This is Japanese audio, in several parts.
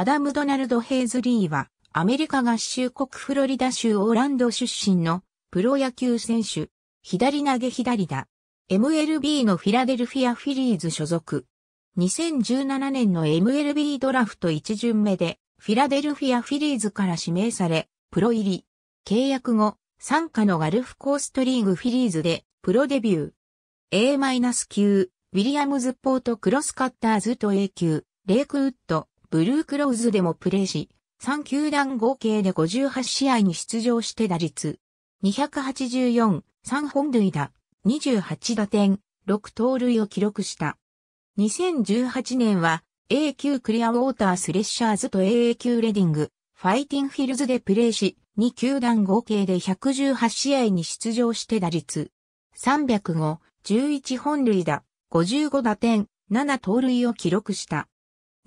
アダム・ドナルド・ヘイズリーは、アメリカ合衆国フロリダ州オーランド出身のプロ野球選手、左投げ左打、MLB のフィラデルフィア・フィリーズ所属。2017年の MLB ドラフト1巡目で、フィラデルフィア・フィリーズから指名され、プロ入り。契約後、参加のガルフコーストリーグフィリーズで、プロデビュー。A-9、ウィリアムズポートクロスカッターズと A 級、レイクウッド、ブルークローズでもプレーし、3球団合計で58試合に出場して打率、284、3本塁打、28打点、6盗塁を記録した。2018年は A 級クリアウォータースレッシャーズと AA 級レディング、ファイティンフィルズでプレーし、2球団合計で118試合に出場して打率、305、11本塁打、55打点、7盗塁を記録した。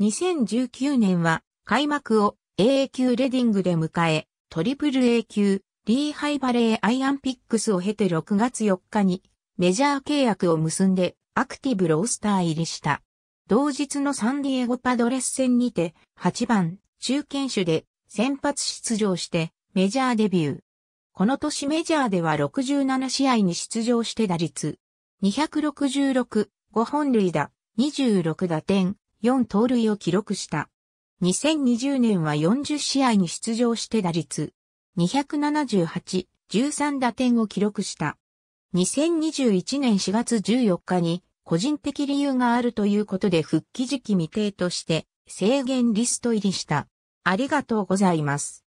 2019年は開幕を AA 級レディングで迎え、トリプル A 級、リーハイバレーアイアンピックスを経て6月4日にメジャー契約を結んでアクティブロースター入りした。同日のサンディエゴパドレス戦にて8番中堅手で先発出場してメジャーデビュー。この年メジャーでは67試合に出場して打率266、5本塁打、26打点、4盗塁を記録した。2020年は40試合に出場して打率278、13打点を記録した。2021年4月14日に個人的理由があるということで復帰時期未定として制限リスト入りした。ありがとうございます。